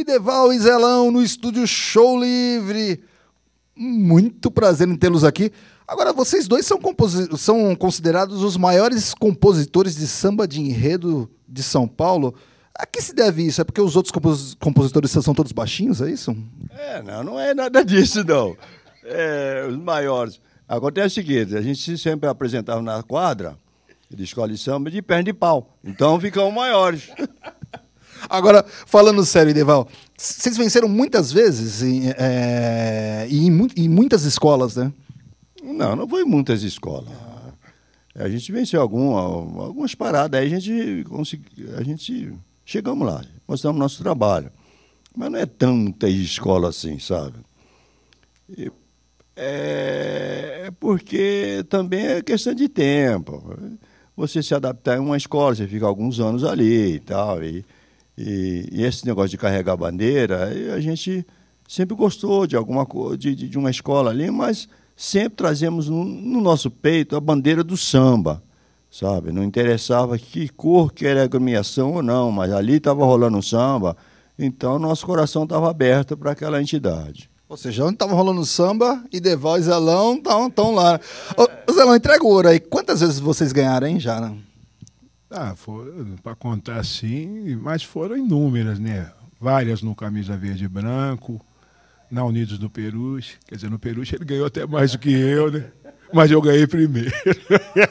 e Deval e Zelão no estúdio Show Livre. Muito prazer em tê-los aqui. Agora, vocês dois são, são considerados os maiores compositores de samba de enredo de São Paulo. A que se deve isso? É porque os outros compos compositores são todos baixinhos, é isso? É, não, não é nada disso, não. É, os maiores. Acontece o seguinte, a gente sempre apresentava na quadra de escola de samba de perna de pau. Então ficam maiores. Agora, falando sério, Ideval, vocês venceram muitas vezes é, e, é, em, em, muitas escolas, né? Não, não foi em muitas escolas. Ah. A gente venceu algum, algumas paradas, aí a gente conseguiu. A gente chegamos lá, mostramos nosso trabalho. Mas não é tanta escola assim, sabe? E, é, é porque também é questão de tempo. Você se adaptar em uma escola, você fica alguns anos ali e tal. E e, e esse negócio de carregar bandeira, a gente sempre gostou de alguma de, de uma escola ali, mas sempre trazemos no, no, nosso peito a bandeira do samba, sabe? Não interessava que cor que era a agremiação ou não, mas ali estava rolando um samba, então nosso coração estava aberto para aquela entidade. Ou seja, onde estava rolando samba, e Deval e Zelão estão lá. É. Ô, Zelão, entrega o ouro aí. Quantas vezes vocês ganharam, hein, já? Né? Ah, para contar sim, mas foram inúmeras, né? Várias no Camisa Verde e Branco, na Unidos do Peruche. Quer dizer, no Peruche ele ganhou até mais do que eu, né? Mas eu ganhei primeiro.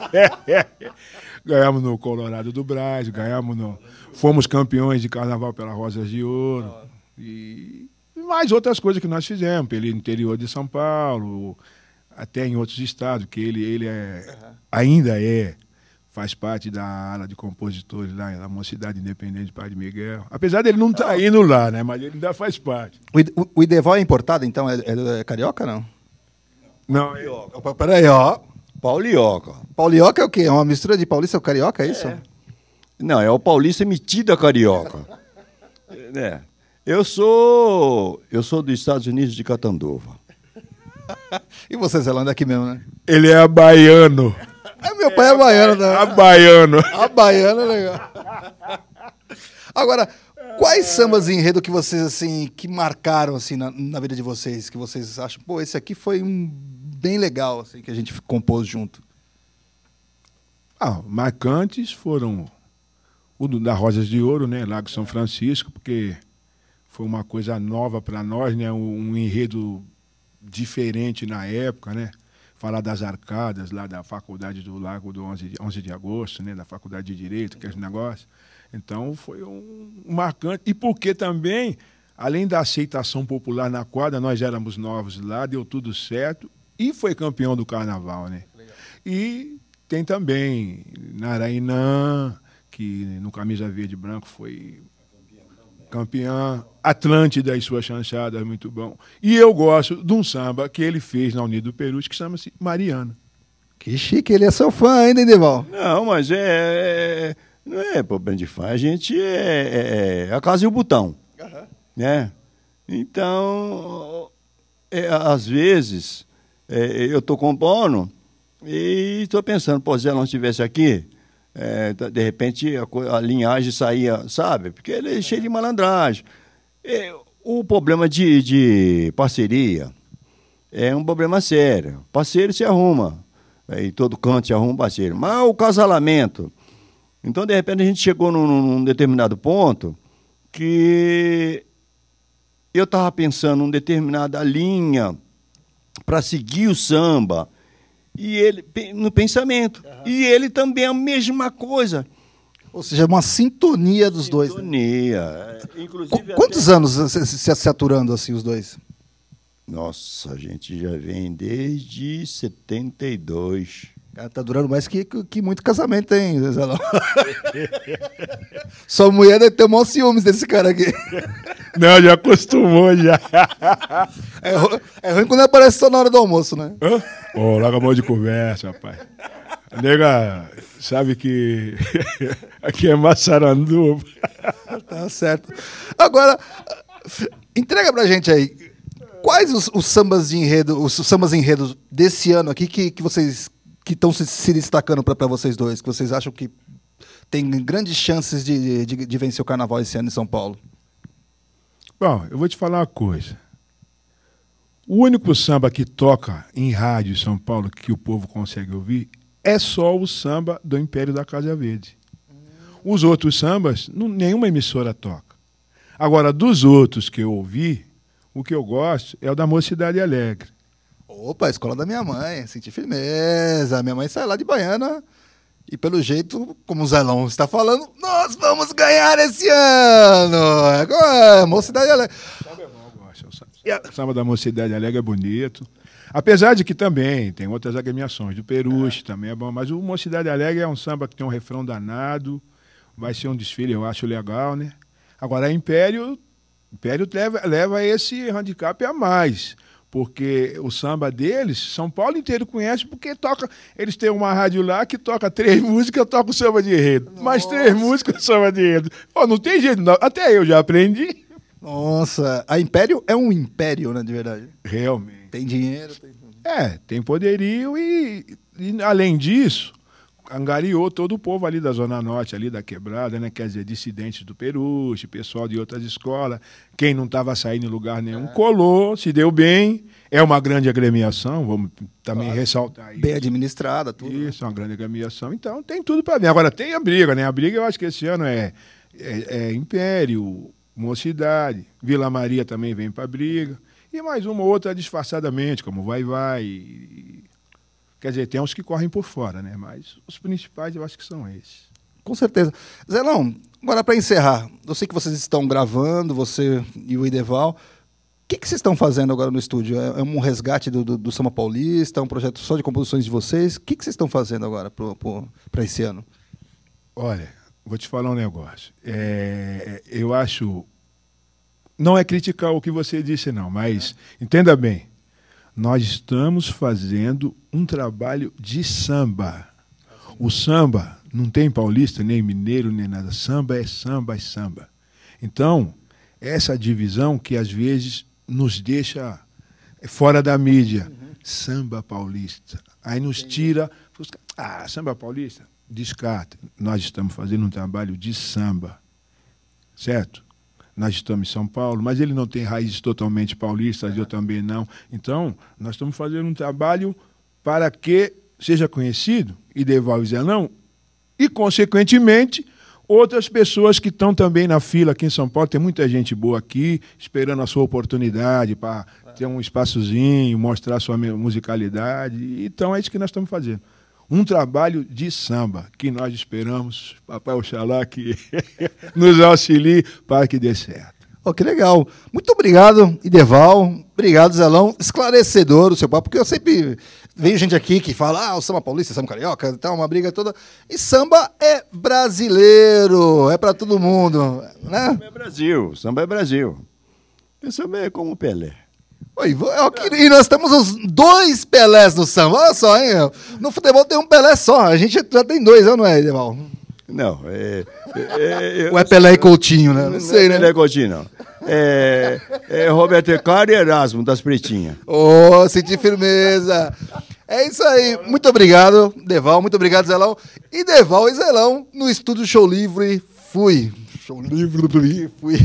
ganhamos no Colorado do Brasil, ganhamos no. Fomos campeões de carnaval pela Rosas de Ouro. E mais outras coisas que nós fizemos, pelo interior de São Paulo, até em outros estados, que ele, ele é, ainda é faz parte da ala de compositores lá na Mocidade Independente Padre Miguel. Apesar dele não estar tá indo lá, né? Mas ele ainda faz parte. O, o, o Ideval é importado, então? É, é, é carioca, não? Não, é... Paulioca. Peraí, ó. Paulioca. Paulioca é o quê? É uma mistura de paulista com carioca, é isso? É. Não, é o paulista emitido a carioca. é. Eu sou... Eu sou dos Estados Unidos de Catandova. e você, Zelando, é aqui mesmo, né? Ele é baiano. É, meu pai é, é baiano. Né? A baiano. A baiana é legal. Agora, quais sambas de enredo que vocês, assim, que marcaram, assim, na, na, vida de vocês? Que vocês acham, pô, esse aqui foi um bem legal, assim, que a gente compôs junto? Ah, marcantes foram o da Rosas de Ouro, né? Lago São Francisco, porque foi uma coisa nova para nós, né? Um, um enredo diferente na época, né? falar das arcadas lá da faculdade do Lago do 11 de, 11 de agosto, né, da faculdade de Direito, aqueles é negócios. Então foi um, marcante. E porque também, além da aceitação popular na quadra, nós éramos novos lá, deu tudo certo e foi campeão do carnaval, né? E tem também Narainã, que no Camisa Verde e Branco foi campeã, Atlântida e suas chanchadas, muito bom. E eu gosto de um samba que ele fez na Unido Perus, que chama-se Mariana. Que chique, ele é seu fã, hein, Deval. Não, mas é, é, Não é problema de fã, a gente é. é, é a é casa e o botão. Uhum. Né? Então, é, às vezes, é, eu estou Bono e estou pensando, pô, se ela não estivesse aqui, é, tá, de repente a, a, linhagem saía, sabe? Porque ele é cheio de malandragem. E, o problema de, de parceria é um problema sério. Parceiro se arruma. É, em todo canto se arruma um parceiro. Mas o casalamento. Então, de repente, a gente chegou num, num determinado ponto que eu estava pensando em determinada linha para seguir o samba. E ele no pensamento. Uhum. E ele também é a mesma coisa. Ou seja, é uma sintonia dos né? sintonia. dois. Sintonia. Né? Inclusive, quantos até... anos se, saturando aturando assim os dois? Nossa, a gente já vem desde 72. tá durando mais que, que muito casamento, hein, Zé Sua mulher deve ter maior ciúmes desse cara aqui. Não, já acostumou já. É, é ruim quando aparece só na hora do almoço, né? Hã? oh, larga a mão de conversa, rapaz. Nega, sabe que aqui é Massaranduba. tá certo. Agora, entrega pra gente aí. Quais os, os sambas de enredo, os sambas de enredo desse ano aqui que, que vocês que estão se, se, destacando para vocês dois, que vocês acham que tem grandes chances de, de, de vencer o carnaval esse ano em São Paulo? Bom, eu vou te falar uma coisa. O único samba que toca em rádio em São Paulo que o povo consegue ouvir é só o samba do Império da Casa Verde. Os outros sambas, nenhuma emissora toca. Agora, dos outros que eu ouvi, o que eu gosto é o da Mocidade Alegre. Opa, a escola da minha mãe, senti firmeza. Minha mãe sai lá de baiana e, pelo jeito, como o Zelão está falando, nós vamos ganhar esse ano! Agora, é, é, Mocidade Alegre o Samba da Mocidade Alegre é bonito. Apesar de que também tem outras agremiações, do Peruche é. também é bom, mas o Mocidade Alegre é um samba que tem um refrão danado, vai ser um desfile, eu acho legal, né? Agora, a Império, Império leva, leva esse handicap a mais porque o samba deles, São Paulo inteiro conhece, porque toca. Eles têm uma rádio lá que toca três músicas, toca o samba de enredo. Mais três músicas, samba de enredo. Oh, não tem jeito, não. Até eu já aprendi. Nossa, a Império é um império, né, de verdade? Realmente. Tem dinheiro, tem... É, tem poderio e, e, além disso, angariou todo o povo ali da Zona Norte, ali da Quebrada, né? Quer dizer, dissidentes do Peruche, pessoal de outras escolas, quem não estava saindo em lugar nenhum, é. colou, se deu bem. É uma grande agremiação, vamos também claro. ressaltar isso. Bem administrada, tudo. Né? Isso, é uma grande agremiação. Então, tem tudo para ver. Agora, tem a briga, né? A briga, eu acho que esse ano é, é, é Império, Mocidade, Vila Maria também vem para a briga, e mais uma ou outra disfarçadamente, como Vai Vai. E... Quer dizer, tem uns que correm por fora, né? Mas os principais eu acho que são esses. Com certeza. Zelão, agora para encerrar, eu sei que vocês estão gravando, você e o Ideval. O que, que, vocês estão fazendo agora no estúdio? É, é um resgate do, do, do Samba Paulista? É um projeto só de composições de vocês? O que, que vocês estão fazendo agora para esse ano? Olha, vou te falar um negócio. É, eu acho. Não é criticar o que você disse, não, mas é. entenda bem. Nós estamos fazendo um trabalho de samba. O samba não tem paulista, nem mineiro, nem nada. Samba é samba, é samba. Então, essa divisão que às vezes nos deixa fora da mídia. Uhum. Samba paulista. Aí nos tira. Ah, samba paulista? descarta. Nós estamos fazendo um trabalho de samba, certo? Nós estamos em São Paulo, mas ele não tem raízes totalmente paulistas, eu também não. Então, nós estamos fazendo um trabalho para que seja conhecido e devolve Zelão e, consequentemente, outras pessoas que estão também na fila aqui em São Paulo. Tem muita gente boa aqui, esperando a sua oportunidade para ter um espaçozinho, mostrar sua musicalidade. Então, é isso que nós estamos fazendo um trabalho de samba que nós esperamos, Papai Oxalá, que nos auxilie para que dê certo. Oh, que legal. Muito obrigado, Ideval. Obrigado, Zelão. Esclarecedor o seu papo, porque eu sempre vejo gente aqui que fala, ah, o samba paulista, samba carioca, tá uma briga toda. E samba é brasileiro, é para todo mundo, né? Samba é Brasil, samba é Brasil. samba é como o Pelé. Oi, é e nós temos os dois Pelés no samba. Olha só, hein? No futebol tem um Pelé só. A gente já tem dois, né, não é, Edival? Não, é. é, é Ou é Pelé e Coutinho, né? Não, não sei, né? Pelé e Coutinho, não. É, é Roberto Ecaro e Erasmo, das Pretinhas. Ô, oh, senti firmeza. É isso aí. Muito obrigado, Deval. Muito obrigado, Zelão. E Deval e Zelão no Estúdio Show Livre. Fui. Show Livre, fui.